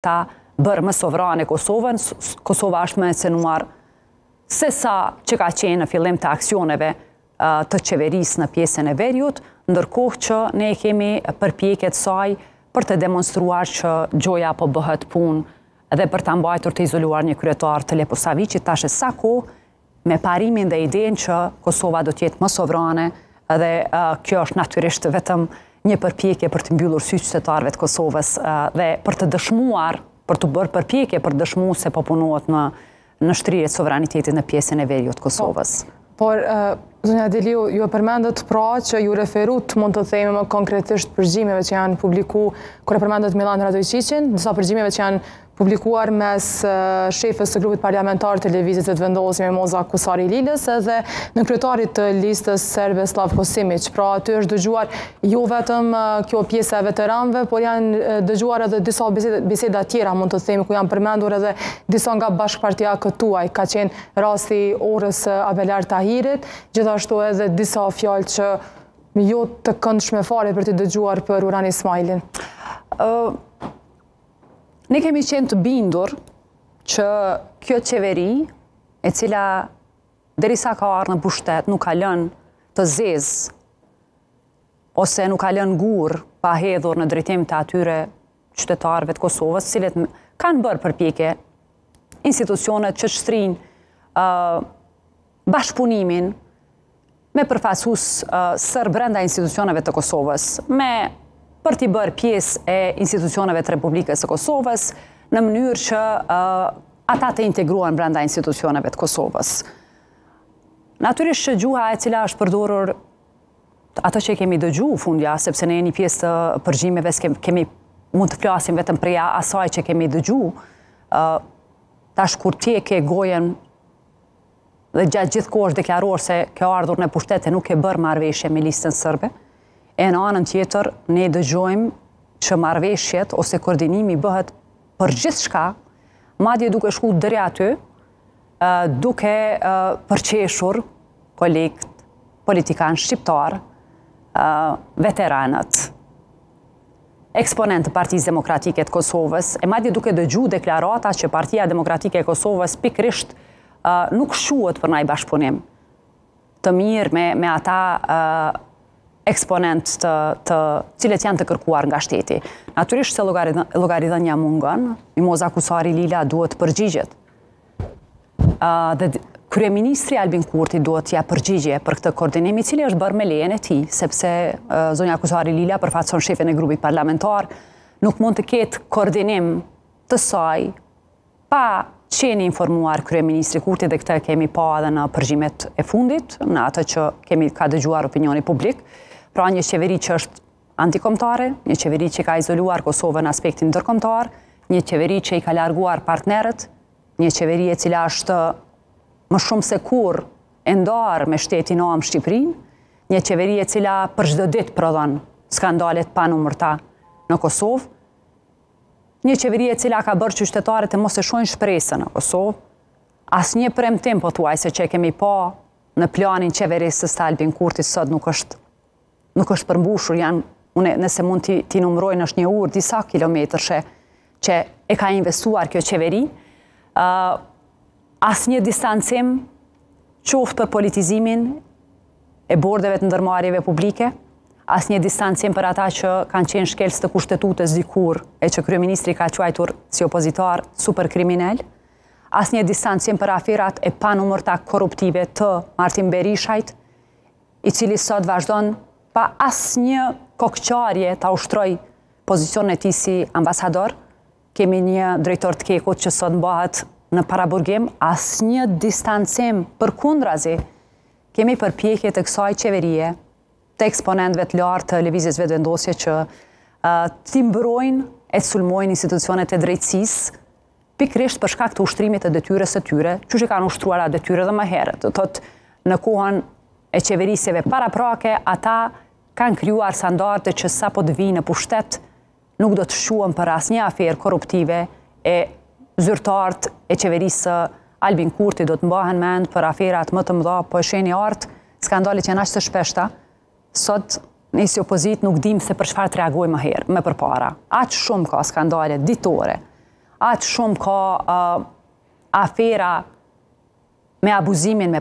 ta bërë më sovranë Kosovën, Kosova është më nësenuar se sa që ka qenë në fillim të aksioneve të qeveris në pjesën e verjut, ndërkohë që ne kemi përpjeket saj për të demonstruar që gjoja po bëhet punë dhe për të mbajtur të izoluar një kryetar të Leposavi ta tashë sa ko me parimin dhe idejnë që Kosova do tjetë më sovrane dhe kjo është natyrisht vetëm një përpjekje për të mbyllur sy qytetarëve të Kosovës dhe për të dëshmuar, për të bërë përpjekje për dëshmu se po punohet në në shtrirje të sovranitetit në pjesën e veriut të Kosovës. Po, por zonja Deliu ju e përmendët pra që ju referuat mund të themi më konkretisht përgjigjeve që janë publiku, kur e përmendët Milan Radojiçin, disa përgjigjeve që janë publikuar mes shefës të grupit parlamentar të levizit të të vendosim e Moza Kusari Lilës edhe në kryetarit të listës Serbe Slav Kosimic. Pra, aty është dëgjuar jo vetëm kjo pjese e veteranve, por janë dëgjuar edhe disa biseda tjera, mund të themi, ku janë përmendur edhe disa nga bashkëpartia këtuaj. Ka qenë rasti orës Abelar Tahirit, gjithashtu edhe disa fjallë që jo të këndshme fare për të dëgjuar për Urani Smajlin. Ne kemi qenë të bindur që kjo qeveri, e cila derisa ka arë në pushtet, nuk ka lënë të zezë, ose nuk ka lënë gurë pa hedhur në drejtim të atyre qytetarëve të Kosovës, cilet kanë bërë përpjeke institucionet që shtrinë bashkëpunimin me përfasus sërbërënda sër të Kosovës, me për t'i bërë pjesë e institucioneve të Republikës e Kosovës në mënyrë që ata të integruan brenda institucioneve të Kosovës. Natyrisht që gjuha e cila është përdorur ato që kemi dëgju u fundja, sepse në një pjesë të përgjimeve kemi mund të flasim vetëm preja asaj që kemi dëgju, tash kur tje ke gojen dhe gjatë gjithë kohë është deklaruar se kjo ardhur në pushtete nuk e bërë marveshje me listën sërbe, E në anën tjetër, ne dëgjojmë që marveshjet ose koordinimi bëhet për gjithë shka, madje duke shku dëri aty, duke përqeshur kolikt, politikan shqiptar, veteranët, eksponent të demokratiket demokratike të Kosovës, e madje duke dëgju deklarata që partija demokratike e Kosovës pikrisht nuk shuët për naj bashkëpunim të mirë me ata eksponent të, të cilët janë të kërkuar nga shteti. Naturisht se logarithën një mungën, i moza kusari Lila duhet të përgjigjet. Uh, dhe kërë ministri Albin Kurti duhet të ja përgjigje për këtë koordinimi cilë është bërë me lejen e ti, sepse uh, zonja kusari Lila përfatëson shefin e grupit parlamentar, nuk mund të ketë koordinim të saj pa qeni informuar Kryeministri Ministri Kurti dhe këtë kemi pa edhe në përgjimet e fundit, në atë që kemi ka dëgjuar opinioni publik pra një qeveri që është antikomtare, një qeveri që ka izoluar Kosovën aspektin ndërkomtar, një qeveri që i ka larguar partnerët, një qeveri e cila është më shumë se kur endar me shtetin amë Shqiprin, një qeveri e cila për shdo dit prodhon skandalet pa numërta në Kosovë, një qeveri e cila ka bërë që shtetarët e mos e shojnë shpresë në Kosovë, asë një premtim po thuaj se që kemi pa në planin qeverisës të Albin Kurti sot nuk është nuk është përmbushur, janë, une, nëse mund t'i numrojnë është një urë, disa kilometrë që, që e ka investuar kjo qeveri, uh, asë një distancim qoftë për politizimin e bordeve të ndërmarjeve publike, asë një distancim për ata që kanë qenë shkelës të kushtetutës zikur e që Kryeministri ka quajtur si opozitar super kriminell, asë një distancim për aferat e panumërta korruptive të Martin Berishajt, i cili sot vazhdon pa asë një kokëqarje të ushtroj pozicion e ti si ambasador. Kemi një drejtor të kekut që sot mbahat në paraburgim, asë një distancim për kundrazi. Kemi përpjekje të kësaj qeverie, të eksponentve të lartë të levizjes vetëvendosje që timbrojnë mbrojnë e sulmojnë institucionet e drejtsis, pikrisht për shkak të ushtrimit e dëtyrës e tyre, që që kanë ushtruar a dëtyrë dhe më herët, të në kohën e qeverisjeve para prake, ata kanë kryuar sandarte që sa po të vinë në pushtet, nuk do të shuën për asë një aferë korruptive e zyrtartë e qeverisë Albin Kurti do të mbahen mend për aferat më të mdo, po e sheni artë, skandalit që nashtë të shpeshta, sot në isi opozit nuk dim se për shfar të reagoj më herë, me për para. Aqë shumë ka skandalit ditore, aqë shumë ka uh, afera me abuzimin me